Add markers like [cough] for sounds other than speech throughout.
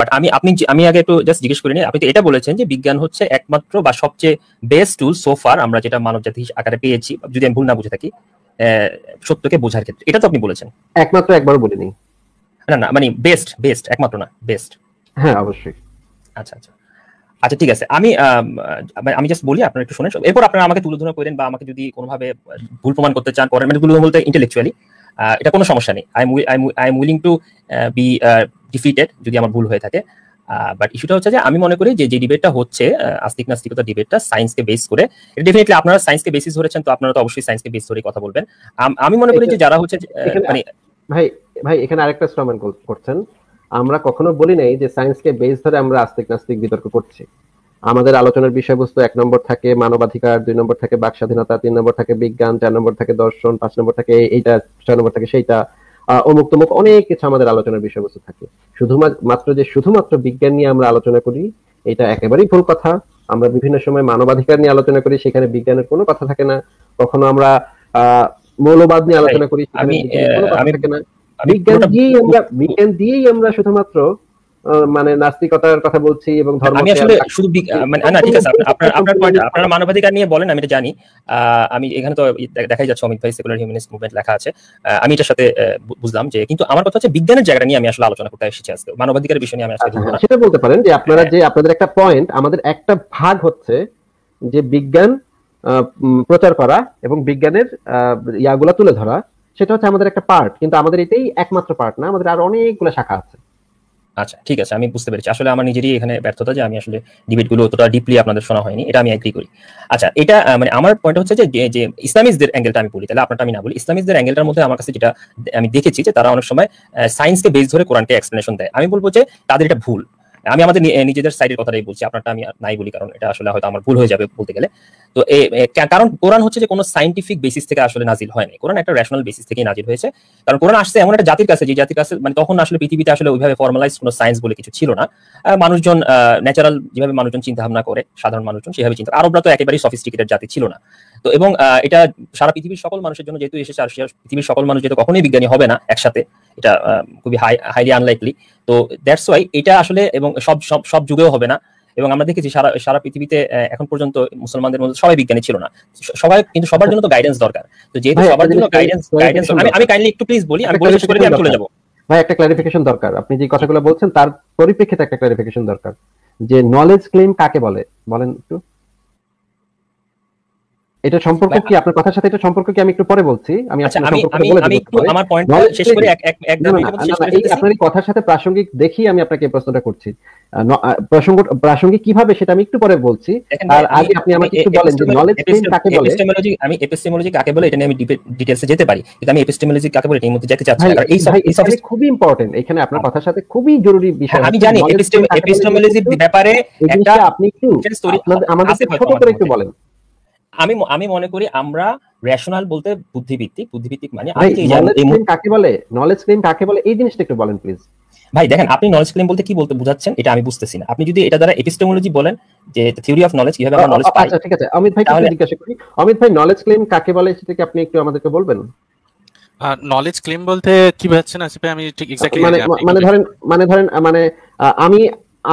But আমি আপনি আমি আগে একটু জাস্ট জিজ্ঞেস করিনি আপনি তো এটা বলেছেন যে বিজ্ঞান হচ্ছে একমাত্র বা সবচেয়ে বেস্ট টুল সোফার আমরা যেটা মানব জাতি আকারে পেয়েছি যদি আমি ভুল না বুঝে থাকি সত্যকে বোঝার ক্ষেত্রে এটা তো আপনি বলেছেন একমাত্র একবার বলিনি না না মানে বেস্ট বেস্ট একমাত্র না বেস্ট হ্যাঁ অবশ্যই আচ্ছা আচ্ছা আচ্ছা ঠিক আছে আমি মানে আমি জাস্ট বলি আপনারা একটু শুনেন এরপর আপনারা আমাকে তুলে ধরে করেন বা আমাকে যদি কোনোভাবে ভুল প্রমাণ করতে চান করেন মানে বলতে ইন্টেলেকচুয়ালি এটা কোনো সমস্যা নেই I I I am willing to be defeated যদি আমার ভুল হয়ে থাকে বাট ইস্যুটা হচ্ছে যে আমি মনে করি যে যে ডিবেটটা হচ্ছে আস্তিক নাস্তিকতা ডিবেটটা সায়েন্সকে বেস করে ডেফিনেটলি আপনারা সায়েন্সকে বেসিস ধরেছেন তো আপনারা তো অবশ্যই সায়েন্সকে বেস ধরে কথা বলবেন আমি মনে করি যে যারা হচ্ছে মানে ভাই ভাই এখানে আরেকটা শ্রমণ করছেন আমরা কখনো বলি নাই যে সায়েন্সকে বেস ধরে আমরা আস্তিক নাস্তিক বিতর্ক করছি আমাদের আলোচনার বিষয়বস্তু এক নম্বর থাকে মানবাধিকার দুই নম্বর থাকে বাক স্বাধীনতা তিন নম্বর থাকে বিজ্ঞান চার নম্বর থাকে দর্শন পাঁচ নম্বর থাকে এইটা ছয় নম্বর থাকে সেইটা অমুক তমুক অনেক কিছু আমাদের আলোচনার বিষয়বস্তু থাকে শুধুমাত্র যে শুধুমাত্র বিজ্ঞান নিয়ে আমরা আলোচনা করি এটা একেবারেই ভুল কথা আমরা বিভিন্ন সময় মানবাধিকার নিয়ে আলোচনা করি সেখানে বিজ্ঞানের কোনো কথা থাকে না কখনো আমরা মৌলবাদ নিয়ে আলোচনা হ্যাঁ, করি সেখানে বিজ্ঞান দিয়েই আমরা বিজ্ঞান দিয়েই আমরা শুধুমাত্র মানে নাস্তিকতার কথা বলছি এবং ধর্ম আমি আসলে শুধু মানে না ঠিক আছে আপনার আপনার [laughs] পয়েন্ট আপনারা মানবাধিকার নিয়ে বলেন আমি এটা জানি আমি এখানে তো দেখাই যাচ্ছে অমিত ভাই সেকুলার হিউম্যানিস্ট মুভমেন্ট লেখা আছে আমি এটার সাথে বুঝলাম যে কিন্তু আমার কথা হচ্ছে বিজ্ঞানের জায়গাটা নিয়ে আমি আসলে আলোচনা করতে এসেছি আজকে মানবাধিকার বিষয় নিয়ে আমি আসলে আচ্ছা, সেটা বলতে পারেন যে আপনারা হ্যাঁ। যে আপনাদের একটা পয়েন্ট আমাদের একটা ভাগ হচ্ছে যে বিজ্ঞান প্রচার করা এবং বিজ্ঞানের ইয়াগুলা তুলে ধরা সেটা হচ্ছে আমাদের একটা পার্ট কিন্তু আমাদের এটাই একমাত্র পার্ট না আমাদের আর অনেকগুলো শাখা আছে আচ্ছা ঠিক আছে আমি বুঝতে পেরেছি আসলে আমার নিজেরই এখানে ব্যর্থতা যে আমি আসলে ডিবেটগুলো অতটা ডিপলি আপনাদের শোনা হয়নি এটা আমি এগ্রি করি আচ্ছা এটা মানে আমার পয়েন্ট হচ্ছে যে যে অ্যাঙ্গেলটা আমি বলি তাহলে আপনারটা আমি না বলি ইসলামিস্টদের অ্যাঙ্গেলটার মধ্যে আমার কাছে যেটা আমি দেখেছি যে তারা অনেক সময় সায়েন্সকে বেস ধরে কোরআনকে এক্সপ্লেনেশন দেয় আমি বলবো যে তাদের এটা ভুল আমি আমাদের নিজেদের সাইডের কথাটাই বলছি আপনারটা আমি নাই বলি কারণ এটা আসলে হয়তো আমার ভুল হয়ে যাবে বলতে গেলে তো কারণ কোরআন হচ্ছে যে কোনো সাইন্টিফিক বেসিস থেকে আসলে নাজিল হয়নি কোরআন একটা রেশনাল বেসিস থেকে নাজিল হয়েছে কারণ কোরআন আসছে এমন একটা জাতির কাছে যে জাতির কাছে মানে তখন আসলে পৃথিবীতে আসলে ওইভাবে ফর্মালাইজ কোনো সায়েন্স বলে কিছু ছিল না মানুষজন ন্যাচারাল যেভাবে মানুষজন চিন্তা ভাবনা করে সাধারণ মানুষজন সেভাবে চিন্তা আরবরা তো একেবারেই সফিস্টিকেটেড জাতি ছিল না তো এবং এটা সারা পৃথিবীর সকল মানুষের জন্য যেহেতু এসেছে আর পৃথিবীর সকল মানুষ যেহেতু কখনোই বিজ্ঞানী হবে না একসাথে এটা খুবই হাই হাইলি আনলাইকলি তো দ্যাটস ওয়াই এটা আসলে এবং সব সব সব যুগেও হবে না এবং আমরা দেখেছি সারা সারা পৃথিবীতে এখন পর্যন্ত মুসলমানদের মধ্যে সবাই বিজ্ঞানী ছিল না সবাই কিন্তু সবার জন্য তো গাইডেন্স দরকার তো যেহেতু সবার জন্য গাইডেন্স গাইডেন্স আমি আমি কাইন্ডলি একটু প্লিজ বলি আমি বলে করে আমি চলে যাব ভাই একটা ক্লারিফিকেশন দরকার আপনি যে কথাগুলো বলছেন তার পরিপ্রেক্ষিতে একটা ক্লারিফিকেশন দরকার যে নলেজ ক্লেম কাকে বলে বলেন একটু এটা সম্পর্ক কি আপনার কথার সাথে এটা সম্পর্ক কি আমি একটু পরে বলছি আমি আচ্ছা, আমি একটু আমার পয়েন্টটা শেষ করে এক এক এক আপনার এই কথার সাথে প্রাসঙ্গিক দেখি আমি আপনাকে প্রশ্নটা করছি প্রসঙ্গ প্রাসঙ্গিক কিভাবে সেটা আমি একটু পরে বলছি আর আগে আপনি আমাকে একটু বলেন যে নলেজ চেইন কাকে বলে এপিস্টেমোলজি আমি এপিস্টেমোলজি কাকে বলে এটা নিয়ে আমি ডিটেইলসে যেতে পারি কিন্তু আমি এপিস্টেমোলজি কাকে বলে এই মুহূর্তে যেতে চাচ্ছি আর এই এই সাবজেক্ট খুব ইম্পর্টেন্ট এখানে আপনার কথার সাথে খুবই জরুরি বিষয় আমি জানি এপিস্টেমোলজির ব্যাপারে একটা আপনি একটু আমাদের ছোট করে একটু বলেন আমি আমি মনে করি আমরা রেশনাল বলতে বুদ্ধিভিত্তিক বুদ্ধিভিত্তিক মানে কাকে বলে নলেজ ক্লেম কাকে বলে এই জিনিসটা একটু বলেন প্লিজ ভাই দেখেন আপনি নলেজ ক্লেম বলতে কি বলতে বুঝাচ্ছেন এটা আমি বুঝতেছি না আপনি যদি এটা দ্বারা এপিস্টেমোলজি বলেন যে থিওরি অফ নলেজ কিভাবে আমরা নলেজ পাই আচ্ছা, ঠিক আছে অমিত ভাই তাহলে জিজ্ঞাসা করি অমিত ভাই নলেজ ক্লেম কাকে বলে সেটা কি আপনি একটু আমাদেরকে বলবেন নলেজ ক্লেম বলতে কি বুঝাচ্ছেন আসিফ আচ্ছা, আমি ঠিক এক্স্যাক্টলি মানে মানে, মানে ধরেন মানে ধরেন মানে আমি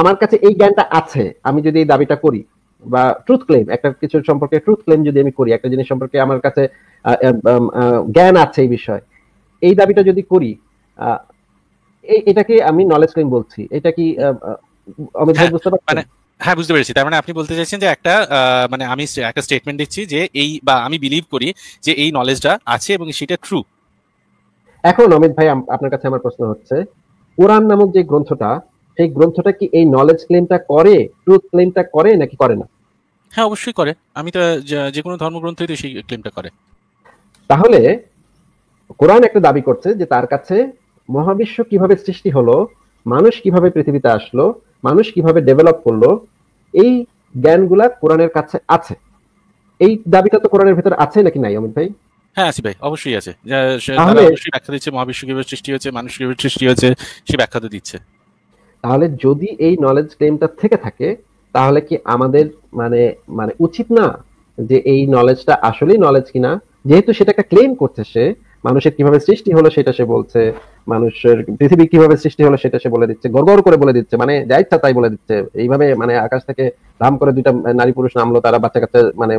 আমার কাছে এই জ্ঞানটা আছে আমি যদি এই দাবিটা করি বা ট্রুথ ক্লেম একটা কিছু সম্পর্কে ট্রুথ ক্লেম যদি আমি করি একটা জিনিস সম্পর্কে আমার কাছে জ্ঞান আছে এই বিষয় এই দাবিটা যদি করি এটাকে আমি নলেজ ক্লেম বলছি এটা কি অমিত ভাই হ্যাঁ, বুঝতে পারছেন মানে, হ্যাঁ বুঝতে পেরেছি তার মানে আপনি বলতে চাইছেন যে একটা মানে আমি একটা স্টেটমেন্ট দিচ্ছি যে এই বা আমি বিলিভ করি যে এই নলেজটা আছে এবং সেটা ট্রু এখন অমিত ভাই আপনার কাছে আমার প্রশ্ন হচ্ছে কোরআন নামক যে গ্রন্থটা সেই গ্রন্থটা কি এই নলেজ ক্লেমটা করে ট্রুথ ক্লেমটা করে নাকি করে না হ্যাঁ অবশ্যই করে আমি তো যে কোনো ধর্মগ্রন্থই তো সেই ক্লেমটা করে তাহলে কোরআন একটা দাবি করছে যে তার কাছে মহাবিশ্ব কিভাবে সৃষ্টি হলো মানুষ কিভাবে পৃথিবীতে আসলো মানুষ কিভাবে ডেভেলপ করলো এই জ্ঞানগুলা কোরআনের কাছে আছে এই দাবিটা তো কোরআনের ভিতরে আছে নাকি নাই অমিত ভাই হ্যাঁ আসি ভাই অবশ্যই আছে তাহলে অবশ্যই ব্যাখ্যা দিচ্ছে মহাবিশ্ব কিভাবে সৃষ্টি হয়েছে মানুষ কিভাবে সৃষ্টি হয়েছে সে ব্যাখ্যা তো দিচ্ছে তাহলে যদি এই নলেজ ক্লেমটা থেকে থাকে তাহলে কি আমাদের মানে মানে উচিত না যে এই নলেজটা আসলেই নলেজ কিনা যেহেতু সেটা একটা ক্লেম করছে সে মানুষের কিভাবে সৃষ্টি হলো সেটা সে বলছে মানুষের পৃথিবী কিভাবে সৃষ্টি হলো সেটা সে বলে দিচ্ছে গড়গড় করে বলে দিচ্ছে মানে যা ইচ্ছা তাই বলে দিচ্ছে এইভাবে মানে আকাশ থেকে ধাম করে দুইটা নারী পুরুষ নামলো তারা বাচ্চা কাচ্চা মানে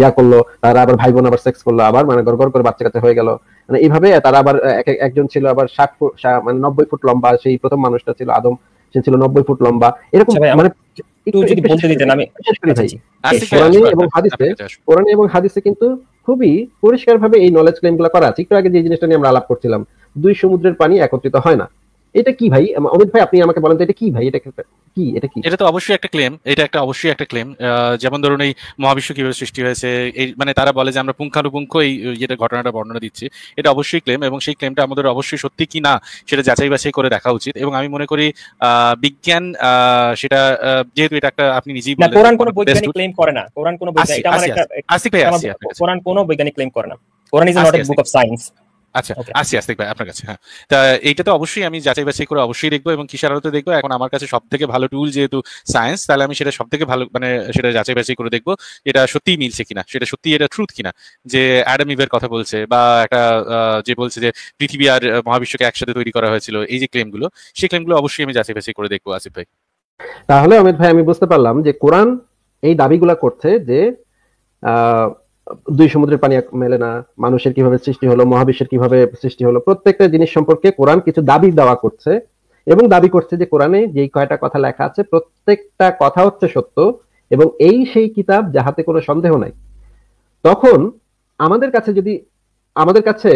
ইয়া করলো তারা আবার ভাই বোন আবার সেক্স করলো আবার মানে গড়গড় করে বাচ্চা কাচ্চা হয়ে গেল মানে এইভাবে তারা আবার একজন ছিল আবার ষাট ফুট মানে নব্বই ফুট লম্বা সেই প্রথম মানুষটা ছিল আদম সে ছিল নব্বই ফুট লম্বা এরকম আচ্ছা মানে আচ্ছা, আচ্ছা। এবং হাদিসে কোরআনে এবং হাদিসে কিন্তু খুবই পরিষ্কারভাবে এই নলেজ ক্লেম গুলো করা আছে একটু আগে যে জিনিসটা নিয়ে আমরা আলাপ করছিলাম দুই সমুদ্রের পানি একত্রিত হয় না এটা কি ভাই অমিত ভাই আপনি আমাকে বলেন তো এটা কি ভাই এটা কি এটা কি এটা তো অবশ্যই একটা ক্লেম এটা একটা অবশ্যই একটা ক্লেম যেমন ধরুন এই মহাবিশ্ব কিভাবে সৃষ্টি হয়েছে এই মানে তারা বলে যে আমরা পুঙ্খানুপুঙ্খ এই যেটা ঘটনাটা বর্ণনা দিচ্ছি এটা অবশ্যই ক্লেম এবং সেই ক্লেমটা আমাদের অবশ্যই সত্যি কি না সেটা যাচাই বাছাই করে দেখা উচিত এবং আমি মনে করি বিজ্ঞান সেটা যেহেতু এটা একটা আপনি নিজেই বলেন কোরআন কোনো বৈজ্ঞানিক ক্লেম করে না কোরআন কোনো বৈজ্ঞানিক কোরআন কোনো বৈজ্ঞানিক ক্লেম করে না Quran is not a book of science আচ্ছা আসি আসতে ভাই আপনার কাছে হ্যাঁ তা এইটা তো অবশ্যই আমি যাচাই বাছাই করে অবশ্যই দেখবো এবং কিসের আলোতে দেখবো এখন আমার কাছে সব থেকে ভালো টুল যেহেতু সায়েন্স তাহলে আমি সেটা সব থেকে ভালো মানে সেটা যাচাই বাছাই করে দেখবো এটা সত্যিই মিলছে কিনা সেটা সত্যি এটা ট্রুথ কিনা যে অ্যাডাম ইভের কথা বলছে বা একটা যে বলছে যে পৃথিবী আর মহাবিশ্বকে একসাথে তৈরি করা হয়েছিল এই যে ক্লেম গুলো সেই ক্লেম গুলো অবশ্যই আমি যাচাই বাছাই করে দেখবো আসিফ ভাই তাহলে অমিত ভাই আমি বুঝতে পারলাম যে কোরআন এই দাবিগুলা করছে যে আহ দুই সমুদ্রের পানি মেলে না মানুষের কিভাবে সৃষ্টি হলো মহাবিশ্বের কিভাবে সৃষ্টি হলো প্রত্যেকটা জিনিস সম্পর্কে কোরআন কিছু দাবি দেওয়া করছে এবং দাবি করছে যে কোরআনে যেই কয়টা কথা লেখা আছে প্রত্যেকটা কথা হচ্ছে সত্য এবং এই সেই কিতাব যাহাতে কোনো সন্দেহ নাই তখন আমাদের কাছে যদি আমাদের কাছে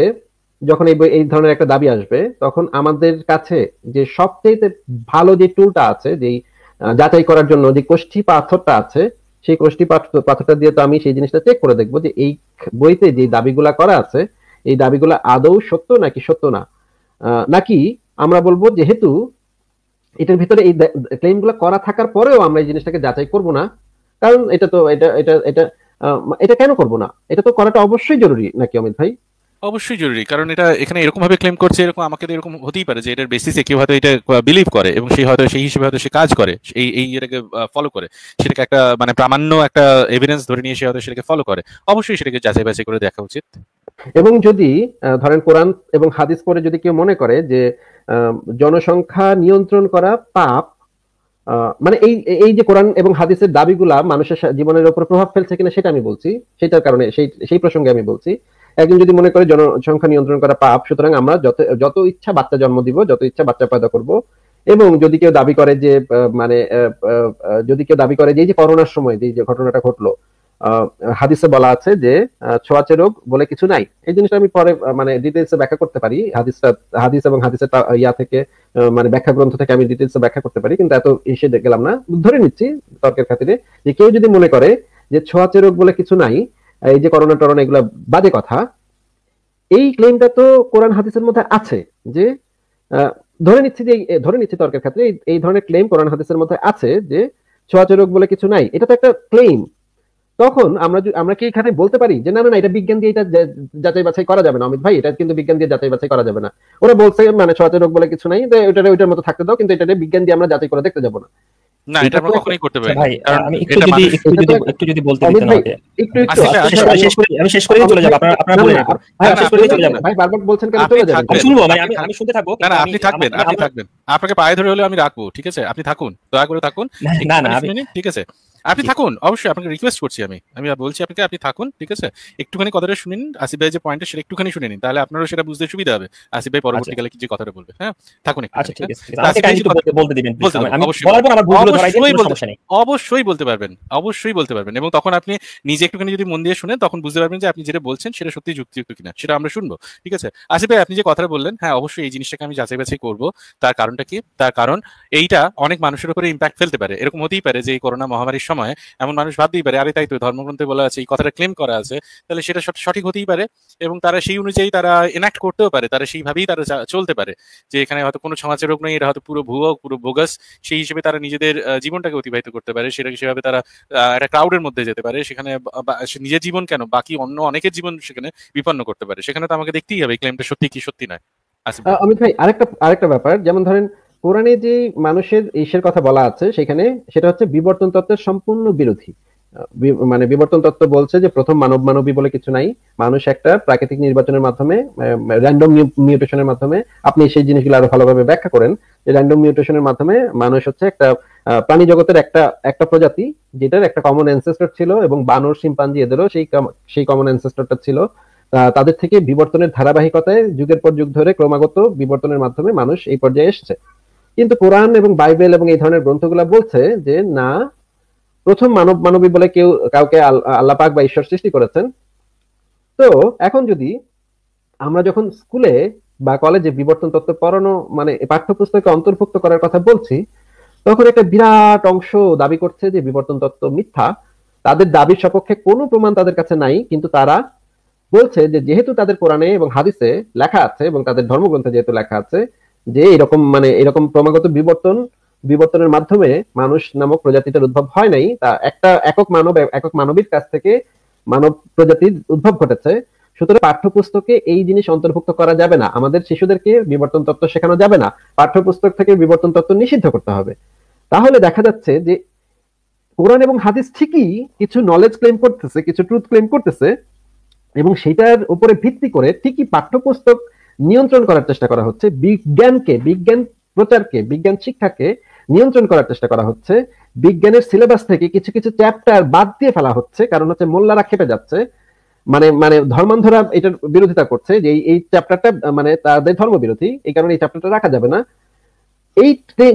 যখন এই এই ধরনের একটা দাবি আসবে তখন আমাদের কাছে যে সবচেয়ে ভালো যে টুলটা আছে যেই যাচাই করার জন্য যে কোষ্ঠী পাথরটা আছে সেই কষ্টি পাথরটা দিয়ে তো আমি সেই জিনিসটা চেক করে দেখবো যে এই বইতে যে দাবিগুলা করা আছে এই দাবিগুলা আদৌ সত্য নাকি সত্য না নাকি আমরা বলবো যেহেতু এটার ভিতরে এই ক্লেমগুলো করা থাকার পরেও আমরা এই জিনিসটাকে যাচাই করব না কারণ এটা তো এটা এটা এটা এটা কেন করব না এটা তো করাটা অবশ্যই জরুরি নাকি অমিত ভাই অবশ্যই জরুরি কারণ এটা এখানে এরকম ভাবে ক্লেম করছে এরকম আমাকে এরকম হতেই পারে যে এটার বেসিসে কেউ হয়তো এটা বিলিভ করে এবং সেই হয়তো সেই হিসেবে হয়তো সে কাজ করে এই এই এটাকে ফলো করে সেটাকে একটা মানে প্রামাণ্য একটা এভিডেন্স ধরে নিয়ে সে হয়তো সেটাকে ফলো করে অবশ্যই সেটাকে যাচাই বাছাই করে দেখা উচিত এবং যদি ধরেন কোরআন এবং হাদিস পরে যদি কেউ মনে করে যে জনসংখ্যা নিয়ন্ত্রণ করা পাপ মানে এই এই যে কোরআন এবং হাদিসের দাবিগুলা মানুষের জীবনের উপর প্রভাব ফেলছে কিনা সেটা আমি বলছি সেটার কারণে সেই সেই প্রসঙ্গে আমি বলছি একজন যদি মনে করে জনসংখ্যা নিয়ন্ত্রণ করা পাপ সুতরাং আমরা যত ইচ্ছা বাচ্চা জন্ম দিব যত ইচ্ছা বাচ্চা পয়দা করব এবং যদি কেউ দাবি করে যে মানে যদি কেউ দাবি করে যে যে করোনার সময় যে ঘটনাটা ঘটলো হাদিসে বলা আছে যে ছোঁয়াচে রোগ বলে কিছু নাই এই জিনিসটা আমি পরে মানে ডিটেলসে ব্যাখ্যা করতে পারি হাদিসটা হাদিস এবং হাদিসের ইয়া থেকে মানে ব্যাখ্যা গ্রন্থ থেকে আমি ডিটেলসে ব্যাখ্যা করতে পারি কিন্তু এত এসে গেলাম না ধরে নিচ্ছি তর্কের খাতিরে যে কেউ যদি মনে করে যে ছোঁয়াচে রোগ বলে কিছু নাই এই যে করোনা টরোনা এগুলো বাজে কথা এই ক্লেমটা তো কোরআন হাদিসের মধ্যে আছে যে ধরে নিচ্ছি যে ধরে নিচ্ছি তর্কের ক্ষেত্রে এই ধরনের ক্লেম কোরআন হাদিসের মধ্যে আছে যে ছোঁয়াচে রোগ বলে কিছু নাই এটা তো একটা ক্লেম তখন আমরা আমরা কি এখানে বলতে পারি যে না না এটা বিজ্ঞান দিয়ে এটা যাচাই বাছাই করা যাবে না অমিত ভাই এটা কিন্তু বিজ্ঞান দিয়ে যাচাই বাছাই করা যাবে না ওরা বলছে মানে ছোঁয়াচে রোগ বলে কিছু নাই ওইটার ওইটার মতো থাকতে দাও কিন্তু এটা বিজ্ঞান দিয়ে আমরা যাচাই করে দেখতে যাবো না আপনি থাকবেন আপনি থাকবেন আপনাকে পায়ে ধরে হলে আমি রাখবো ঠিক আছে আপনি থাকুন দয়া করে থাকুন না না ঠিক আছে আপনি থাকুন অবশ্যই আপনাকে রিকোয়েস্ট করছি আমি আমি বলছি আপনাকে আপনি থাকুন ঠিক আছে একটুখানি কথাটা শুনে নিন আসিফ ভাই যে পয়েন্টটা সেটা একটুখানি শুনে নিন তাহলে আপনারও সেটা বুঝতে সুবিধা হবে আসিফ ভাই পরবর্তীকালে আচ্ছা। কি যে কথাটা বলবে হ্যাঁ থাকুন আচ্ছা, হ্যাঁ? অবশ্যই অবশ্যই বলতে পারবেন অবশ্যই বলতে পারবেন এবং তখন আপনি নিজে একটুখানি যদি মন দিয়ে শুনেন তখন বুঝতে পারবেন যে আপনি যেটা বলছেন সেটা সত্যি যুক্তিযুক্ত কিনা সেটা আমরা শুনবো ঠিক আছে আসিফ ভাই আপনি যে কথাটা বললেন হ্যাঁ অবশ্যই এই জিনিসটাকে আমি যাচাই বাছাই করবো তার কারণটা কি তার কারণ এইটা অনেক মানুষের উপরে ইম্প্যাক্ট ফেলতে পারে এরকম হতেই পারে যে এই করোনা মহামারীর সময় এমন মানুষ ভাবতেই পারে আরে তাই তো ধর্মগ্রন্থে বলা আছে এই কথাটা ক্লেম করা আছে তাহলে সেটা সঠিক হতেই পারে এবং তারা সেই অনুযায়ী তারা এনাক্ট করতেও পারে তারা সেইভাবেই তারা চলতে পারে যে এখানে হয়তো কোনো সমাজের রোগ নেই এটা হয়তো পুরো ভুয়ো পুরো বোগাস সেই হিসেবে তারা নিজেদের জীবনটাকে অতিবাহিত করতে পারে সেটাকে সেভাবে তারা একটা ক্রাউডের মধ্যে যেতে পারে সেখানে নিজের জীবন কেন বাকি অন্য অনেকের জীবন সেখানে বিপন্ন করতে পারে সেখানে তো আমাকে দেখতেই হবে ক্লেমটা সত্যি কি সত্যি নয় আমি ভাই আরেকটা আরেকটা ব্যাপার যেমন ধরেন কোরআনে যে মানুষের ঈশ্বর কথা বলা আছে সেখানে সেটা হচ্ছে বিবর্তন তত্ত্বের সম্পূর্ণ বিরোধী মানে বিবর্তন তত্ত্ব বলছে যে প্রথম মানব মানবী বলে কিছু নাই মানুষ একটা প্রাকৃতিক নির্বাচনের মাধ্যমে র্যান্ডম মিউটেশনের মাধ্যমে আপনি সেই জিনিসগুলো আরো ভালোভাবে ব্যাখ্যা করেন যে র্যান্ডম মিউটেশনের মাধ্যমে মানুষ হচ্ছে একটা প্রাণী জগতের একটা একটা প্রজাতি যেটার একটা কমন অ্যানসেস্টর ছিল এবং বানর শিম্পাঞ্জি এদেরও সেই সেই কমন অ্যানসেস্টরটা ছিল তাদের থেকে বিবর্তনের ধারাবাহিকতায় যুগের পর যুগ ধরে ক্রমাগত বিবর্তনের মাধ্যমে মানুষ এই পর্যায়ে এসছে কিন্তু কোরআন এবং বাইবেল এবং এই ধরনের গ্রন্থগুলা বলছে যে না প্রথম মানব মানবী বলে কেউ কাউকে আল্লাপাক বা ঈশ্বর সৃষ্টি করেছেন তো এখন যদি আমরা যখন স্কুলে বা কলেজে বিবর্তন তত্ত্ব পড়ানো মানে পাঠ্যপুস্তকে অন্তর্ভুক্ত করার কথা বলছি তখন একটা বিরাট অংশ দাবি করছে যে বিবর্তন তত্ত্ব মিথ্যা তাদের দাবির সপক্ষে কোনো প্রমাণ তাদের কাছে নাই কিন্তু তারা বলছে যে যেহেতু তাদের কোরআনে এবং হাদিসে লেখা আছে এবং তাদের ধর্মগ্রন্থে যেহেতু লেখা আছে যে এরকম মানে এরকম ক্রমাগত বিবর্তন বিবর্তনের মাধ্যমে মানুষ নামক প্রজাতিটার উদ্ভব হয় নাই তা একটা একক মানব একক মানবীর কাছ থেকে মানব প্রজাতির উদ্ভব ঘটেছে সুতরাং পাঠ্যপুস্তকে এই জিনিস অন্তর্ভুক্ত করা যাবে না আমাদের শিশুদেরকে বিবর্তন তত্ত্ব শেখানো যাবে না পাঠ্যপুস্তক থেকে বিবর্তন তত্ত্ব নিষিদ্ধ করতে হবে তাহলে দেখা যাচ্ছে যে কোরআন এবং হাদিস ঠিকই কিছু নলেজ ক্লেম করতেছে কিছু ট্রুথ ক্লেম করতেছে এবং সেটার উপরে ভিত্তি করে ঠিকই পাঠ্যপুস্তক আহ নিয়ন্ত্রণ করার চেষ্টা করা হচ্ছে বিজ্ঞানকে বিজ্ঞান প্রচারকে বিজ্ঞান শিক্ষাকে নিয়ন্ত্রণ করার চেষ্টা করা হচ্ছে বিজ্ঞানের সিলেবাস থেকে কিছু কিছু চ্যাপ্টার বাদ দিয়ে ফেলা হচ্ছে কারণ হচ্ছে মোল্লারা খেপে যাচ্ছে মানে মানে ধর্মান্ধরা এটার বিরোধিতা করছে যে এই চ্যাপ্টারটা মানে তাদের ধর্ম বিরোধী এই কারণে এই চ্যাপ্টারটা রাখা যাবে না এই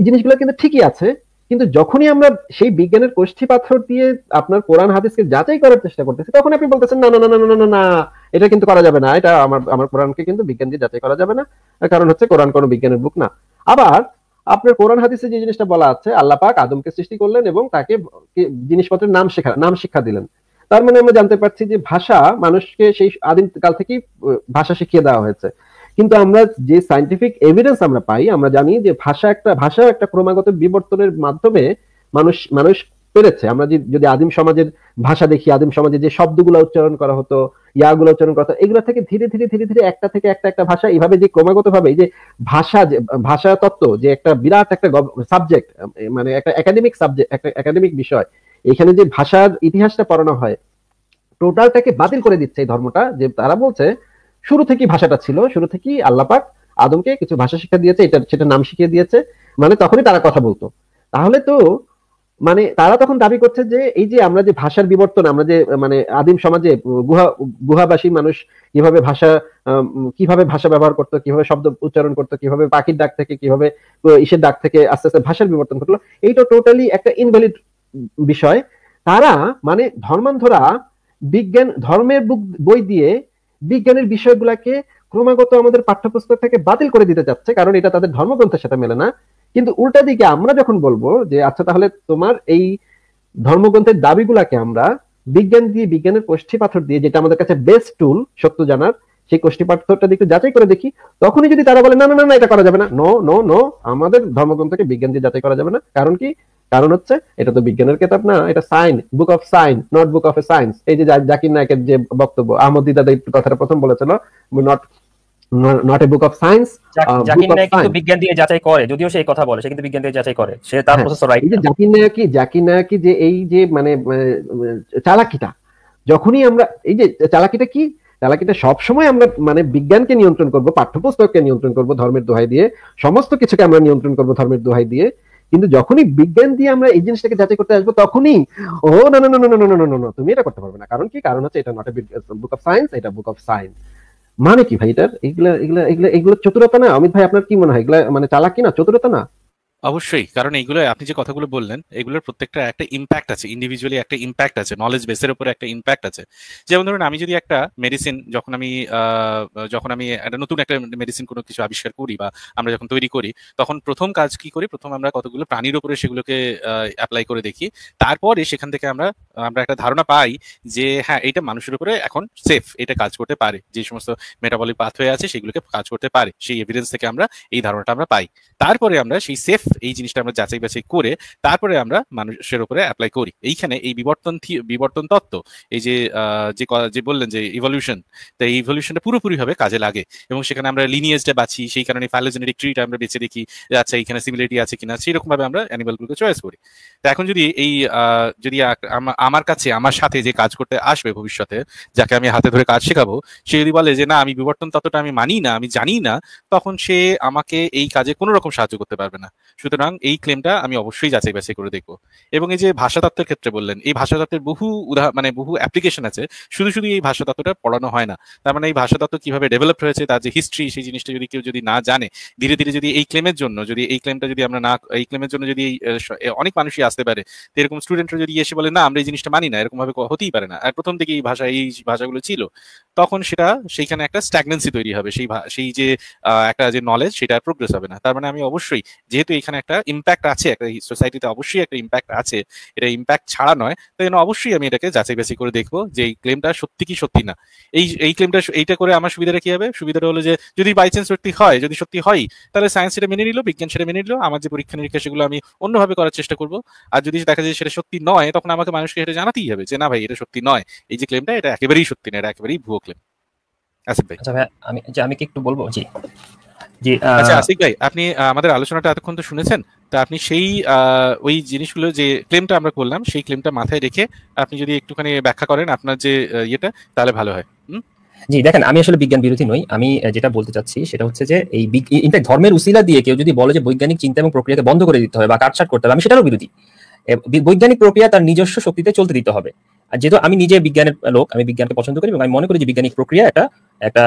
জিনিসগুলো কিন্তু ঠিকই আছে কিন্তু যখনই আমরা সেই বিজ্ঞানের কোষ্ঠী পাথর দিয়ে আপনার কোরআন হাদিসকে যাচাই করার চেষ্টা করতেছি তখন আপনি বলতেছেন না না না না না না না না এটা কিন্তু করা যাবে না এটা আমার আমার কোরআনকে কিন্তু বিজ্ঞান দিয়ে যাচাই করা যাবে না কারণ হচ্ছে কোরআন কোনো বিজ্ঞানের বুক না আবার আপনার কোরআন হাদিসে যে জিনিসটা বলা আছে আল্লাহ পাক আদমকে সৃষ্টি করলেন এবং তাকে জিনিসপত্রের নাম শেখা নাম শিক্ষা দিলেন তার মানে আমরা জানতে পারছি যে ভাষা মানুষকে সেই আদিম কাল থেকেই ভাষা শিখিয়ে দেওয়া হয়েছে কিন্তু আমরা যে সাইন্টিফিক এভিডেন্স আমরা পাই আমরা জানি যে ভাষা একটা ভাষা একটা ক্রমাগত বিবর্তনের মাধ্যমে মানুষ মানুষ পেরেছে আমরা যদি আদিম সমাজের ভাষা দেখি আদিম সমাজে যে শব্দগুলো উচ্চারণ করা হতো ইয়াগুলো উচ্চারণ করা হতো এগুলো থেকে ধীরে ধীরে ধীরে ধীরে একটা থেকে একটা একটা ভাষা এইভাবে যে ক্রমাগত ভাবে যে ভাষা যে ভাষা তত্ত্ব যে একটা বিরাট একটা সাবজেক্ট মানে একটা একাডেমিক সাবজেক্ট একটা একাডেমিক বিষয় এখানে যে ভাষার ইতিহাসটা পড়ানো হয় টোটালটাকে বাতিল করে দিচ্ছে এই ধর্মটা যে তারা বলছে শুরু থেকেই ভাষাটা ছিল শুরু থেকেই আল্লাপাক আদমকে কিছু ভাষা শিক্ষা দিয়েছে এটা সেটা নাম শিখিয়ে দিয়েছে মানে তখনই তারা কথা বলতো তাহলে তো মানে তারা তখন দাবি করছে যে এই যে আমরা যে ভাষার বিবর্তন আমরা যে মানে আদিম সমাজে গুহা গুহাবাসী মানুষ কিভাবে ভাষা কিভাবে ভাষা ব্যবহার করতো কিভাবে শব্দ উচ্চারণ করতো কিভাবে পাখির ডাক থেকে কিভাবে ইসের ডাক থেকে আস্তে আস্তে ভাষার বিবর্তন করলো এইটা টোটালি একটা ইনভ্যালিড বিষয় তারা মানে ধর্মান্ধরা বিজ্ঞান ধর্মের বই দিয়ে বিজ্ঞানের বিষয়গুলাকে ক্রমাগত আমাদের পাঠ্যপুস্তক থেকে বাতিল করে দিতে চাচ্ছে কারণ এটা তাদের ধর্মগ্রন্থের সাথে মেলে না কিন্তু উল্টা দিকে আমরা যখন বলবো যে আচ্ছা তাহলে তোমার এই ধর্মগ্রন্থের দাবিগুলাকে আমরা বিজ্ঞান দিয়ে বিজ্ঞানের কোষ্ঠী পাথর দিয়ে যেটা আমাদের কাছে বেস্ট টুল সত্য জানার সেই কোষ্ঠী পাথরটা একটু যাচাই করে দেখি তখনই যদি তারা বলে না না না এটা করা যাবে না নো নো নো আমাদের ধর্মগ্রন্থকে বিজ্ঞান দিয়ে যাচাই করা যাবে না কারণ কি কারণ হচ্ছে এটা তো বিজ্ঞানের কেতাব না এটা sign book of sign not book of a science এই যে জাকির নায়কের যে বক্তব্য আহমদ দিদাদা একটু কথাটা প্রথম বলেছিল not not a book of science Zakir Naik কিন্তু বিজ্ঞান দিয়ে যাচাই করে যদিও সে এই কথা বলে সে কিন্তু বিজ্ঞান দিয়ে যাচাই করে সে তার প্রসেস রাইট এই যে জাকির কি জাকির কি যে এই যে মানে চালাকিটা যখনই আমরা এই যে চালাকিটা কি চালাকিটা সব সময় আমরা মানে বিজ্ঞানকে নিয়ন্ত্রণ করব পাঠ্যপুস্তককে নিয়ন্ত্রণ করব ধর্মের দোহাই দিয়ে সমস্ত কিছুকে আমরা নিয়ন্ত্রণ করব ধর্মের দোহাই দিয়ে কিন্তু যখনই বিজ্ঞান দিয়ে আমরা এই জিনিসটাকে যাচাই করতে আসবো তখনই ও না না না না না না না না তুমি এটা করতে পারবে না কারণ কি কারণ হচ্ছে এটা not a book of science এটা বুক অফ সায়েন্স মানে কি ভাই এটার এগুলা এগুলা এগুলা এগুলো চতুরতা না অমিত ভাই আপনার কি মনে হয় এগুলা মানে চালাকি না চতুরতা না অবশ্যই কারণ এইগুলো আপনি যে কথাগুলো বললেন এগুলোর প্রত্যেকটা একটা ইম্প্যাক্ট আছে ইন্ডিভিজুয়ালি একটা ইম্প্যাক্ট আছে নলেজ বেসের উপরে একটা ইম্প্যাক্ট আছে যেমন ধরুন আমি যদি একটা মেডিসিন যখন আমি যখন আমি একটা নতুন একটা মেডিসিন কোনো কিছু আবিষ্কার করি বা আমরা যখন তৈরি করি তখন প্রথম কাজ কি করি প্রথম আমরা কতগুলো প্রাণীর উপরে সেগুলোকে অ্যাপ্লাই করে দেখি তারপরে সেখান থেকে আমরা আমরা একটা ধারণা পাই যে হ্যাঁ এটা মানুষের উপরে এখন সেফ এটা কাজ করতে পারে যে সমস্ত মেটাবলিক পাথওয়ে আছে সেগুলোকে কাজ করতে পারে সেই এভিডেন্স থেকে আমরা এই ধারণাটা আমরা পাই তারপরে আমরা সেই সেফ এই জিনিসটা আমরা যাচাই বাছাই করে তারপরে আমরা মানুষের উপরে অ্যাপ্লাই করি এইখানে এই বিবর্তন বিবর্তন তত্ত্ব এই যে যে যে বললেন যে ইভলিউশন তো এই ইভলিউশনটা পুরোপুরি ভাবে কাজে লাগে এবং সেখানে আমরা লিনিয়েজটা বাছি সেই কারণে ফাইলোজেনেটিক ট্রিটা আমরা বেছে দেখি আচ্ছা এখানে সিমিলারিটি আছে কিনা সেরকম ভাবে আমরা অ্যানিমালগুলোকে চয়েস করি তো এখন যদি এই যদি আমার কাছে আমার সাথে যে কাজ করতে আসবে ভবিষ্যতে যাকে আমি হাতে ধরে কাজ শেখাবো সে যদি বলে যে না আমি বিবর্তন তত্ত্বটা আমি মানি না আমি জানি না তখন সে আমাকে এই কাজে কোনো রকম সাহায্য করতে পারবে না সুতরাং এই ক্লেমটা আমি অবশ্যই যাচাই বাছাই করে দেখব এবং এই যে ভাষাতত্ত্বের ক্ষেত্রে বললেন এই ভাষাতত্ত্বের বহু উদাহরণ মানে বহু অ্যাপ্লিকেশন আছে শুধু শুধু এই ভাষাতত্ত্বটা পড়ানো হয় না তার মানে এই ভাষাতত্ত্ব কিভাবে ডেভেলপ হয়েছে তার যে হিস্ট্রি সেই জিনিসটা যদি কেউ যদি না জানে ধীরে ধীরে যদি এই ক্লেমের জন্য যদি এই ক্লেমটা যদি আমরা না এই ক্লেমের জন্য যদি অনেক মানুষই আসতে পারে এরকম স্টুডেন্টরা যদি এসে বলে না আমরা এই জিনিসটা মানি না এরকম ভাবে হতেই পারে না আর প্রথম থেকে এই ভাষা এই ভাষাগুলো ছিল তখন সেটা সেইখানে একটা স্ট্যাগনেন্সি তৈরি হবে সেই সেই যে একটা যে নলেজ সেটা প্রোগ্রেস হবে না তার মানে আমি অবশ্যই যেহেতু এখানে একটা ইম্প্যাক্ট আছে একটা সোসাইটিতে অবশ্যই একটা ইম্প্যাক্ট আছে এটা ইম্প্যাক্ট ছাড়া নয় তাই জন্য অবশ্যই আমি এটাকে যাচাই বাছি করে দেখব যে এই ক্লেমটা সত্যি কি সত্যি না এই এই ক্লেমটা এইটা করে আমার সুবিধাটা কি হবে সুবিধাটা হলো যে যদি বাই চান্স সত্যি হয় যদি সত্যি হয় তাহলে সায়েন্স সেটা মেনে নিল বিজ্ঞান সেটা মেনে নিল আমার যে পরীক্ষা নিরীক্ষা সেগুলো আমি অন্যভাবে করার চেষ্টা করব আর যদি দেখা যায় সেটা সত্যি নয় তখন আমাকে মানুষকে সেটা জানাতেই হবে যে না ভাই এটা সত্যি নয় এই যে ক্লেমটা এটা একেবারেই সত্যি না এটা একেবারেই ভুয়ো আসিফ ভাই আচ্ছা ভাই আমি যে আমি কি একটু বলবো জি জি আচ্ছা আসিফ ভাই আপনি আমাদের আলোচনাটা এতক্ষণ তো শুনেছেন তা আপনি সেই ওই জিনিসগুলো যে ক্লেমটা আমরা করলাম সেই ক্লেমটা মাথায় রেখে আপনি যদি একটুখানি ব্যাখ্যা করেন আপনার যে ইয়েটা তাহলে ভালো হয় জি দেখেন আমি আসলে বিজ্ঞান বিরোধী নই আমি যেটা বলতে চাচ্ছি সেটা হচ্ছে যে এই ইনফ্যাক্ট ধর্মের উসিলা দিয়ে কেউ যদি বলে যে বৈজ্ঞানিক চিন্তা এবং প্রক্রিয়াকে বন্ধ করে দিতে হবে বা কাটছাট করতে হবে আমি সেটারও বিরোধী বৈজ্ঞানিক প্রক্রিয়া তার নিজস্ব শক্তিতে চলতে দিতে হবে আর যেহেতু আমি নিজে বিজ্ঞানের লোক আমি বিজ্ঞানকে পছন্দ করি এবং আমি মনে করি যে বৈজ্ঞানিক প্রক্রিয়া একটা একটা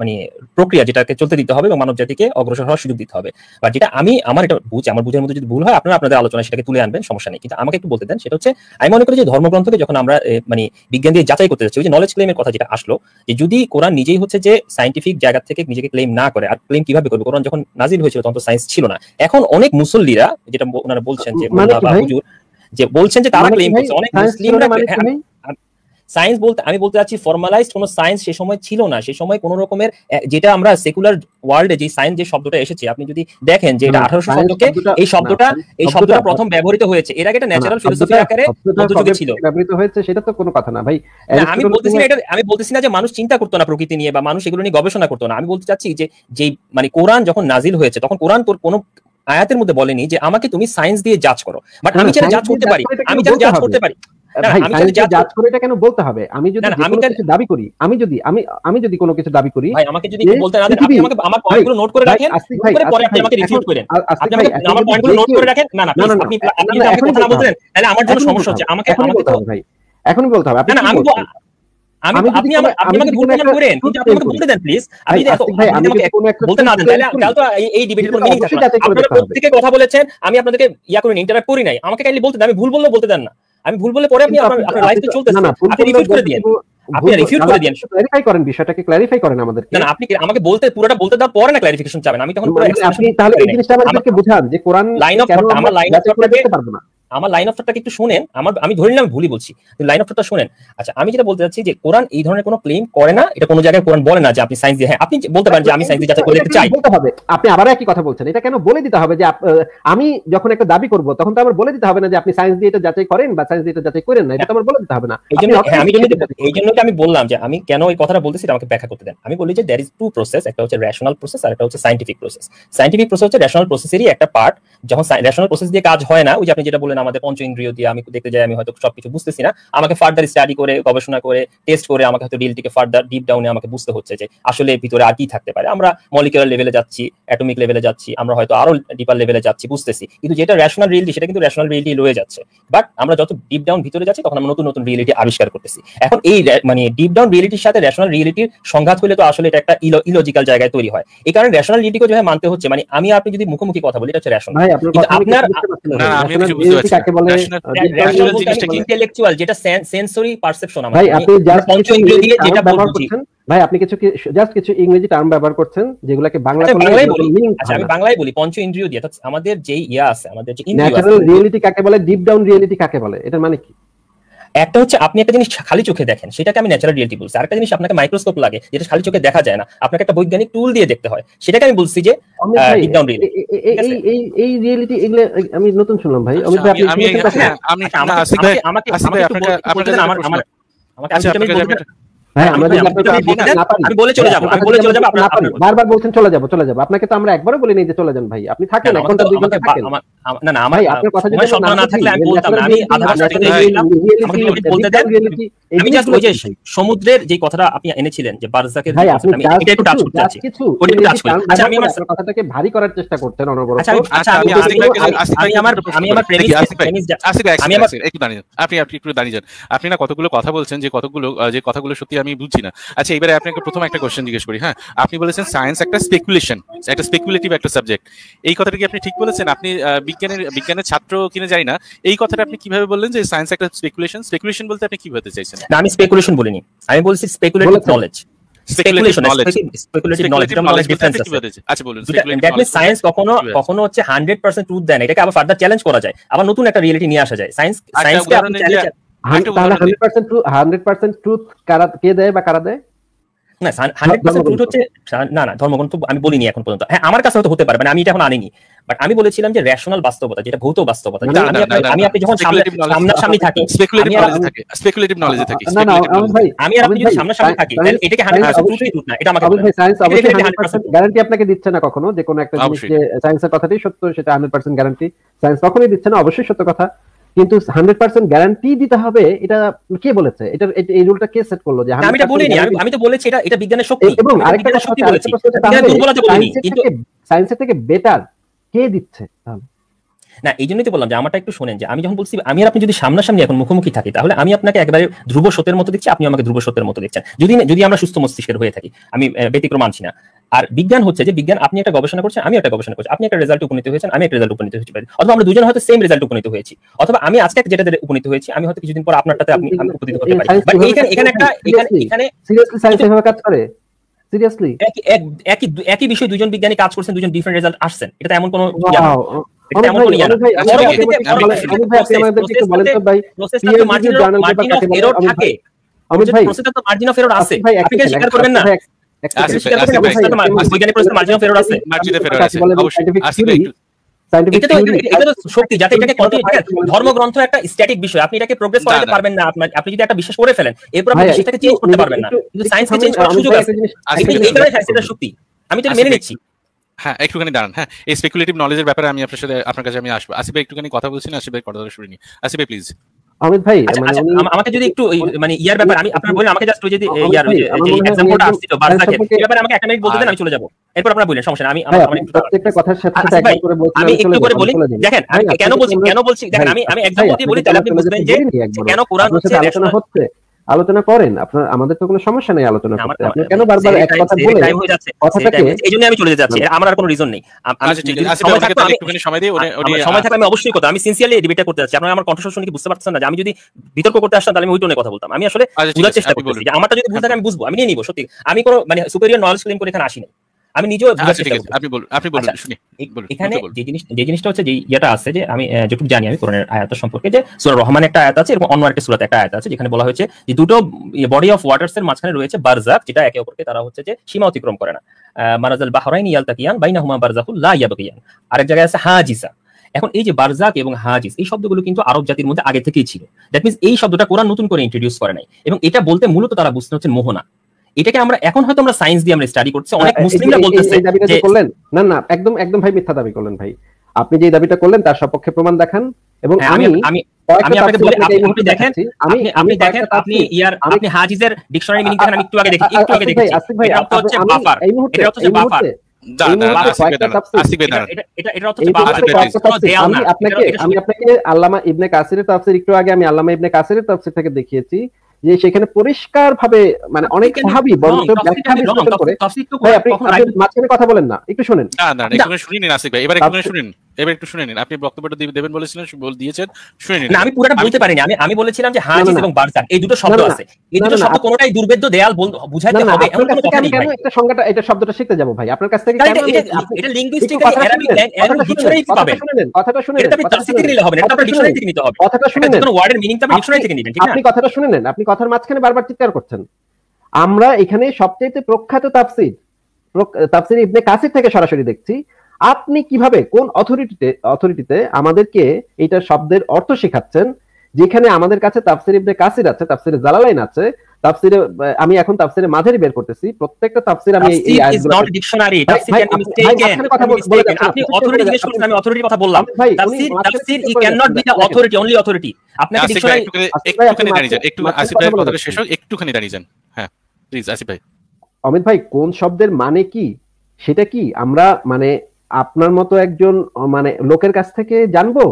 মানে প্রক্রিয়া যেটাকে চলতে দিতে হবে এবং মানব জাতিকে অগ্রসর হওয়ার সুযোগ দিতে হবে বা যেটা আমি আমার এটা বুঝ আমার বুঝের মধ্যে যদি ভুল হয় আপনারা আপনাদের আলোচনা সেটাকে তুলে আনবেন সমস্যা নেই কিন্তু আমাকে একটু বলতে দেন সেটা হচ্ছে আমি মনে করি যে ধর্মগ্রন্থকে যখন আমরা মানে বিজ্ঞান দিয়ে যাচাই করতে যাচ্ছি ওই যে নলেজ ক্লেমের কথা যেটা আসলো যে যদি কোরআন নিজেই হচ্ছে যে সাইন্টিফিক জায়গা থেকে নিজেকে ক্লেম না করে আর ক্লেম কিভাবে করবে কোরআন যখন নাজিল হয়েছিল তখন তো সায়েন্স ছিল না এখন অনেক মুসল্লিরা যেটা ওনারা বলছেন যে মানে হুজুর যে বলছেন যে তারা ক্লেম মানে করছে অনেক মুসলিমরা সায়েন্স মানে বলতে আমি বলতে চাচ্ছি ফর্মালাইজড কোনো সায়েন্স সে সময় ছিল না সে সময় কোনো রকমের যেটা আমরা সেকুলার ওয়ার্ল্ডে যে সায়েন্স যে শব্দটা এসেছে আপনি যদি দেখেন যে এটা আঠারোশো শতকে এই শব্দটা এই শব্দটা প্রথম ব্যবহৃত হয়েছে এর আগে এটা ন্যাচারাল ফিলোসফি আকারে মধ্যযুগে ছিল ব্যবহৃত হয়েছে সেটা তো কোনো কথা না ভাই আমি বলতেছি না এটা আমি বলতেছি না যে মানুষ চিন্তা করতো না প্রকৃতি নিয়ে বা মানুষ এগুলো নিয়ে গবেষণা করতো না আমি বলতে চাচ্ছি যে যে মানে কোরআন যখন নাজিল হয়েছে তখন কোরআন তোর কোনো আয়াতের মধ্যে বলেনি যে আমাকে তুমি সায়েন্স দিয়ে জাজ করো বাট আমি যেটা জাজ করতে পারি আমি যেটা জাজ করতে পারি দাবি করি আমাকে যদি বলতে আমাকে আমার পরে আমার কথা আমার সমস্যা হচ্ছে আমাকে ভাই এখনই বলতে হবে আমি আমি প্রত্যেকে কথা বলেছেন আমি আপনাদেরকে ইয়া করিনি ইন্টারাপ্ট করি নাই আমাকে কাইন্ডলি বলতে দেন আমি ভুল বললে বলতে দেন না আমি ভুল বলে পরে আপনি আপনার লাইফ তো চলতেছে আপনি রিফিউজ করে দিয়েন করেন বিষয়টাকে ক্লারিফাই করেন আমাদেরকে আপনি আমাকে বলতে পুরোটা বলতে দাও পরে না ক্লারিফিকেশন চাবেন আমি তখন মানে আপনি তাহলে এই জিনিসটা আমাদেরকে বুঝান যে কোরআন লাইন অফ আমার লাইন করতে পারবো না আমার লাইন অফ থটটাকে একটু শোনেন আমার আমি ধরে নিলাম ভুলই বলছি লাইন অফ থটটা শোনেন আচ্ছা আমি যেটা বলতে চাচ্ছি যে কোরআন এই ধরনের কোনো ক্লেম করে না এটা কোনো জায়গায় কোরআন বলে না যে আপনি সায়েন্স দিয়ে হ্যাঁ আপনি বলতে পারেন যে আমি সায়েন্স দিয়ে যাচাই করে চাই বলতে হবে আপনি আবার একই কথা বলছেন এটা কেন বলে দিতে হবে যে আমি যখন একটা দাবি করব তখন তো আমার বলে দিতে হবে না যে আপনি সায়েন্স দিয়ে এটা যাচাই করেন বা সায়েন্স দিয়ে এটা যাচাই করেন না এটা তো আমার বলে দিতে হবে না এইজন্য হ্যাঁ আমি এই জন্য আমি বললাম যে আমি কেন এই কথাটা বলতেছি এটা আমাকে ব্যাখ্যা করতে দেন আমি বলি যে দ্যার ইজ টু প্রসেস একটা হচ্ছে রেশনাল প্রসেস আর একটা হচ্ছে সাইন্টিফিক প্রসেস সাইন্টিফিক প্রসেস হচ্ছে রেশনাল প্রসেসেরই একটা পার্ট যখন রেশনাল প্রসেস দিয়ে কাজ হয় না ওই যে আপনি যেটা বলেন যেমন আমাদের পঞ্চ ইন্দ্রিয় দিয়ে আমি দেখতে যাই আমি হয়তো সবকিছু বুঝতেছি না আমাকে ফার্দার স্টাডি করে গবেষণা করে টেস্ট করে আমাকে হয়তো ডিলটিকে ফার্দার ডিপ ডাউনে আমাকে বুঝতে হচ্ছে যে আসলে ভিতরে আর কি থাকতে পারে আমরা মলিকুলার লেভেলে যাচ্ছি অ্যাটমিক লেভেলে যাচ্ছি আমরা হয়তো আরো ডিপার লেভেলে যাচ্ছি বুঝতেছি কিন্তু যেটা রেশনাল রিয়েলিটি সেটা কিন্তু রেশনাল রিয়েলিটি রয়ে যাচ্ছে বাট আমরা যত ডিপ ডাউন ভিতরে যাচ্ছি তখন আমরা নতুন নতুন রিয়েলিটি আবিষ্কার করতেছি এখন এই মানে ডিপ ডাউন রিয়েলিটির সাথে রেশনাল রিয়েলিটির সংঘাত হলে তো আসলে এটা একটা ইলজিক্যাল জায়গায় তৈরি হয় এই কারণে রেশনাল রিয়েলিটিকে যেভাবে মানতে হচ্ছে মানে আমি আপনি যদি মুখোমুখি কথা বলি এটা হচ্ছে রেশনাল আপনার ভাই আপনি কিছু জাস্ট কিছু ইংরেজি টার্ম ব্যবহার করছেন যেগুলোকে আচ্ছা, আচ্ছা, বলি পঞ্চ ইন্দ্রিয় দিয়ে আমাদের যে ইয়া আছে আমাদের রিয়েলিটি কাকে বলে ডিপ ডাউন রিয়েলিটি কাকে বলে এটার মানে কি একটা হচ্ছে আপনি একটা জিনিস খালি চোখে দেখেন সেটাকে আমি ন্যাচারাল রিয়েলিটি বলছি আরেকটা জিনিস আপনাকে মাইক্রোস্কোপ লাগে যেটা খালি চোখে দেখা যায় না আপনাকে একটা বৈজ্ঞানিক টুল দিয়ে দেখতে হয় সেটাকে আমি বলছি যে এই এই রিয়েলিটি এগুলো আমি নতুন শুনলাম ভাই আমাকে আমাকে আমাকে আচ্ছা, সমুদ্রের যে কথাটা আপনি এনেছিলেন যে আচ্ছা, কথাটাকে ভারী করার চেষ্টা করতেন আচ্ছা, আচ্ছা, আমার আমি আপনি আপনি একটু দাঁড়িয়ে যান আপনি না কতগুলো কথা বলছেন যে কতগুলো যে কথাগুলো সত্যি আমি বুঝছি না আচ্ছা এবারে আপনাকে প্রথম একটা কোশ্চেন জিজ্ঞেস করি হ্যাঁ আপনি বলেছেন সায়েন্স একটা স্পেকুলেশন একটা স্পেকুলেটিভ একটা সাবজেক্ট এই কথাটা কি আপনি ঠিক বলেছেন আপনি বিজ্ঞানের বিজ্ঞানের ছাত্র কিনা জানি না এই কথাটা আপনি কিভাবে বললেন যে সায়েন্স একটা স্পেকুলেশন স্পেকুলেশন বলতে আপনি কি বলতে চাইছেন না আমি স্পেকুলেশন বলিনি আমি বলছি স্পেকুলেটিভ নলেজ সায়েন্স কখনো কখনো হচ্ছে হান্ড্রেড পার্সেন্ট ট্রুথ দেয় না এটাকে আবার ফার্দার চ্যালেঞ্জ করা যায় আবার নতুন একটা রিয়েলিটি নিয়ে আসা যায় সায়েন্স আচ্ছা, সায়েন্সকে আমি বলিনি এখন পর্যন্ত হ্যাঁ আমার কাছে হতে পারে মানে আমি এখন আনিনি বাট আমি বলেছিলাম যে রেশনাল বাস্তবতা যেটা ভৌত বাস্তবতা আমি আপনি যখন সামনাসামনি থাকি আমি আর আপনি যদি সামনাসামনি থাকি এটাকে এটা আমাকে গ্যারান্টি আপনাকে দিচ্ছে না কখনো যে কোনো একটা জিনিস যে সায়েন্সের কথাটাই সত্য সেটা পার্সেন্ট গ্যারান্টি সায়েন্স কখনোই দিচ্ছে না অবশ্যই সত্য কথা কিন্তু হান্ড্রেড পার্সেন্ট গ্যারান্টি দিতে হবে এটা কে বলেছে এটা এই রুলটা কে সেট করলো যে আমি বলিনি আমি তো বলেছি এটা এটা বিজ্ঞানের শক্তি এবং আরেকটা বলেছি সায়েন্সের থেকে বেটার কে দিচ্ছে তাহলে না এই জন্যই তো বললাম যে আমারটা একটু শোনেন যে আমি যখন বলছি আমি আপনি যদি সামনাসামনি এখন মুখোমুখি থাকি তাহলে আমি আপনাকে একবারে ধ্রুব সত্যের মতো দেখছি আপনি আমাকে ধ্রুব সত্যের মতো দেখছেন যদি যদি আমরা সুস্থ মস্তিষ্কের হয়ে থাকি আমি ব্যতিক্রম আনছি না আর বিজ্ঞান হচ্ছে যে বিজ্ঞান আপনি একটা গবেষণা করছেন আমি একটা গবেষণা করছি আপনি একটা রেজাল্ট উপনীত হয়েছেন আমি একটা রেজাল্ট উপনীত হয়েছি অথবা আমরা দুজন হয়তো সেম রেজাল্ট উপনীত হয়েছি অথবা আমি আজকে যেটা উপনীত হয়েছি আমি হয়তো কিছুদিন পর আপনারটাতে আপনি আমি উপনীত হতে পারি বাট এখানে এখানে একটা এখানে এখানে সিরিয়াসলি সাইন্স এভাবে কাজ করে সিরিয়াসলি একই একই বিষয়ে দুজন বিজ্ঞানী কাজ করছেন দুজন ডিফারেন্ট রেজাল্ট আসছেন এটা এমন কোনো ধর্মগ্রন্থ একটা স্ট্যাটিক বিষয় আপনি এটাকে প্রোগ্রেস করাতে পারবেন না আপনি যদি একটা বিশ্বাস করে ফেলেন এরপর আপনি সেটাকে চেঞ্জ করতে পারবেন না কিন্তু সায়েন্সকে চেঞ্জ করার সুযোগ আছে আমি তো মেনে নিচ্ছি হ্যাঁ একটুখানি দাঁড়ান হ্যাঁ এই স্পেকুলেটিভ নলেজের ব্যাপারে আমি আপনার সাথে আপনার কাছে আমি আসবো আসিফ একটুখানি কথা বলছি না আসিফ ভাই শুনিনি আসিফ ভাই প্লিজ অমিত ভাই আচ্ছা, মানে আচ্ছা, আমাকে যদি একটু মানে ইয়ার ব্যাপার আমি আপনারা বলেন আমাকে জাস্ট যদি ইয়ার যে এক্সাম্পলটা আসছিল ব্যাপারে আমাকে একটা মিনিট বলতে দেন আমি চলে যাব এরপর আপনারা বলেন সমস্যা আমি হ্যাঁ, আমার প্রত্যেকটা কথার সাথে আচ্ছা, করে আমি একটু করে বলি দেখেন আমি কেন বলছি কেন বলছি দেখেন আমি আমি এক্সাম্পল বলি তাহলে আপনি বুঝবেন যে কেন কোরআন হচ্ছে আলোচনা হচ্ছে আলোচনা করেন আপনার আমাদের তো কোনো সমস্যা নাই আলোচনা করতে আপনি কেন বারবার এক কথা বলে কথাটাকে জন্য আমি চলে যাচ্ছি আমার আর কোনো রিজন নেই আচ্ছা, আচ্ছা, সময় দিই সময় থাকলে আমি অবশ্যই কথা আমি সিনসিয়ারলি ডিবেটটা করতে যাচ্ছি আপনারা আমার কণ্ঠস্বর শুনে কি বুঝতে পারছেন না যে আমি যদি বিতর্ক করতে আসতাম তাহলে আমি ওই টোনে কথা বলতাম আমি আসলে আচ্ছা, বোঝার চেষ্টা করি যে আমারটা যদি ভুল থাকে আমি বুঝবো আমি নিয়ে নিব সত্যি আমি কোনো মানে সুপিরিয়র নলেজ ক্লেম করে এখানে আসি না আমি নিজেও আচ্ছা, আপনি আচ্ছা, এখানে যে জিনিস যে জিনিসটা হচ্ছে যে আছে যে আমি যেটুকু জানি আমি কোরআনের আয়াত সম্পর্কে যে রহমান একটা আয়াত আছে এবং অন্য একটা একটা আয়াত আছে যেখানে বলা হয়েছে যে দুটো বডি অফ এর মাঝখানে রয়েছে বারজাক যেটা একে অপরকে তারা হচ্ছে যে সীমা অতিক্রম করে না মারাজাল বাহরাইন বারজাকুল লা ইয়াবকিয়ান আরেক জায়গায় আছে হাজিসা এখন এই যে বারজাক এবং হাজিস এই শব্দগুলো কিন্তু আরব জাতির মধ্যে আগে থেকেই ছিল দ্যাট মিনস এই শব্দটা কোরআন নতুন করে ইন্ট্রোডিউস করে নাই এবং এটা বলতে মূলত তারা বুঝতে হচ্ছে মোহনা এটাকে আমরা এখন হয়তো আমরা সায়েন্স দিয়ে আমরা স্টাডি করছি অনেক মুসলিমরা বলতেছে দাবিটা করলেন না না একদম একদম ভাই মিথ্যা দাবি করলেন ভাই আপনি যে দাবিটা করলেন তার সপক্ষে প্রমাণ দেখান এবং হ্যাঁ, আমি আমি আমি আপনাকে বলি আপনি দেখেন আমি আপনি দেখেন আপনি ইয়ার আপনি হাজিজের ডিকশনারি মিনিং দেখেন আমি একটু আগে দেখি একটু আগে দেখি আসিফ ভাই এটা হচ্ছে বাফার এটা হচ্ছে বাফার আমি আপনাকে আল্লামা ইবনে কাসিরের তাফসির একটু আগে আমি আল্লামা ইবনে কাসিরের তাফসির থেকে দেখিয়েছি যে সেখানে পরিষ্কার ভাবে মানে অনেক ভাবি ব্যাখ্যা আপনি মাঝখানে কথা বলেন না একটু শুনেন না না শুনিনি নাসিক ভাই এবারে শুনেন এবার একটু শুনে নিন আপনি বক্তব্যটা দেবেন বলেছিলেন দিয়েছেন শুনে নিন আমি পুরোটা বলতে পারিনি আমি আমি বলেছিলাম যে হাজিস এবং বারজাক এই দুটো শব্দ আছে এই দুটো শব্দ কোনটাই দুর্বেদ্য দেয়াল বুঝাইতে হবে এমন কোনো কথা নেই কেন একটা সংজ্ঞাটা এটা শব্দটা শিখতে যাব ভাই আপনার কাছ থেকে এটা লিংগুইস্টিক্যালি অ্যারাবিক ল্যাঙ্গুয়েজ ডিকশনারি থেকে পাবেন কথাটা শুনে নিন আপনি শিখে নিলে হবে না এটা আপনি ডিকশনারি থেকে নিতে হবে কথাটা শুনে নিন কোনো ওয়ার্ডের মিনিংটা আপনি ডিকশনারি থেকে নেবেন ঠিক না আপনি কথাটা শুনে নেন আপনি কথার মাঝখানে বারবার চিৎকার করছেন আমরা এখানে সবচেয়ে প্রখ্যাত তাফসীর তাফসীর ইবনে কাসির থেকে সরাসরি দেখছি আপনি কিভাবে কোন অথরিটিতে অথরিটিতে আমাদেরকে এইটা শব্দের অর্থ শেখাচ্ছেন যেখানে আমাদের কাছে তাফসির ইবনে কাসির আছে তাফসির জালালাইন আছে তাফসির আমি এখন তাফসির মাঝারি বের করতেছি প্রত্যেকটা তাফসির আমি এই নট ডিকশনারি তাফসির ক্যান মিস্টেকেন আপনি অথরিটি জিজ্ঞেস করছেন আমি অথরিটির কথা বললাম তাফসির তাফসির ই can not be the authority only authority আপনাকে ডিকশনারি একটুখানি দাঁড়িয়ে যান একটু আসিফ ভাই কথাটা শেষ হোক একটুখানি দাঁড়িয়ে যান হ্যাঁ প্লিজ আসিফ ভাই অমিত ভাই কোন শব্দের মানে কি সেটা কি আমরা মানে আপনার মতো একজন মানে লোকের কাছ থেকে জানবো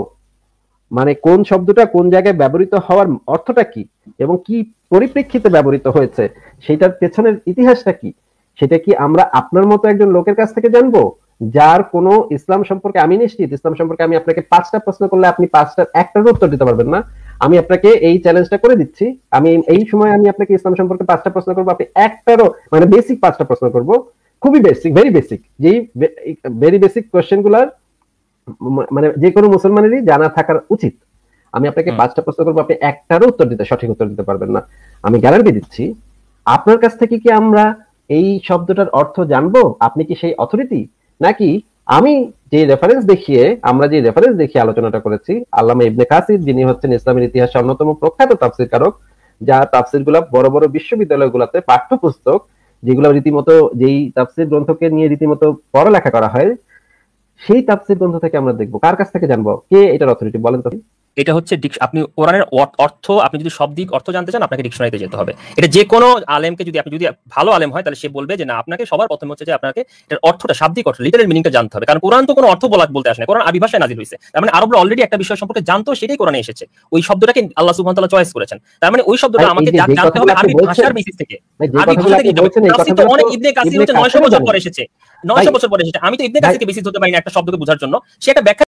মানে কোন শব্দটা কোন জায়গায় ব্যবহৃত হওয়ার অর্থটা কি এবং কি পরিপ্রেক্ষিতে ব্যবহৃত হয়েছে সেটার পেছনের ইতিহাসটা কি সেটা কি আমরা আপনার মতো একজন লোকের কাছ থেকে জানবো যার কোনো ইসলাম সম্পর্কে আমি নিশ্চিত ইসলাম সম্পর্কে আমি আপনাকে পাঁচটা প্রশ্ন করলে আপনি পাঁচটার একটার উত্তর দিতে পারবেন না আমি আপনাকে এই চ্যালেঞ্জটা করে দিচ্ছি আমি এই সময় আমি আপনাকে ইসলাম সম্পর্কে পাঁচটা প্রশ্ন করবো আপনি একটারও মানে বেসিক পাঁচটা প্রশ্ন করবো খুবই বেসিক ভেরি বেসিক যেই ভেরি বেসিক কোয়েশ্চেন গুলার মানে যে কোনো মুসলমানেরই জানা থাকার উচিত আমি আপনাকে পাঁচটা প্রশ্ন করবো আপনি একটারও উত্তর দিতে সঠিক উত্তর দিতে পারবেন না আমি গ্যারান্টি দিচ্ছি আপনার কাছ থেকে কি আমরা এই শব্দটার অর্থ জানবো আপনি কি সেই অথরিটি নাকি আমি যে রেফারেন্স দেখিয়ে আমরা যে রেফারেন্স দেখিয়ে আলোচনাটা করেছি আল্লামা ইবনে কাসির যিনি হচ্ছেন ইসলামের ইতিহাসে অন্যতম প্রখ্যাত তাফসির কারক যা তাফসির গুলা বড় বড় বিশ্ববিদ্যালয়গুলোতে পাঠ্যপুস্তক যেগুলো রীতিমতো যেই তাফসির গ্রন্থকে নিয়ে রীতিমতো পড়ালেখা করা হয় সেই তাফসির গ্রন্থ থেকে আমরা দেখব কার কাছ থেকে জানবো কে এটার অথরিটি বলেন তো এটা হচ্ছে আপনি কোরআনের অর্থ আপনি যদি সব দিক অর্থ জানতে চান আপনাকে ডিকশনারিতে যেতে হবে এটা যে কোনো আলেমকে যদি আপনি যদি ভালো আলেম হয় তাহলে সে বলবে যে না আপনাকে সবার প্রথমে হচ্ছে যে আপনাকে এটার অর্থটা শাব্দিক অর্থ লিটারের মিনিংটা জানতে হবে কারণ কোরআন তো কোনো অর্থ বলা বলতে আসে না কোরআন আবিভাষায় নাজির হয়েছে তার মানে আরবরা অলরেডি একটা বিষয় সম্পর্কে জানতো সেটাই কোরআনে এসেছে ওই শব্দটাকে আল্লাহ সুবহান তাআলা চয়েস করেছেন তার মানে ওই শব্দটা আমাকে জানতে হবে আরবি ভাষার বেসিস থেকে আরবি ভাষা থেকে তো অনেক ইবনে কাসির হচ্ছে 900 বছর পরে এসেছে 900 বছর পরে এসেছে আমি তো ইবনে কাসিরকে বেসিস হতে পারি না একটা শব্দকে বোঝার জন্য সে একটা ব্যাখ্যা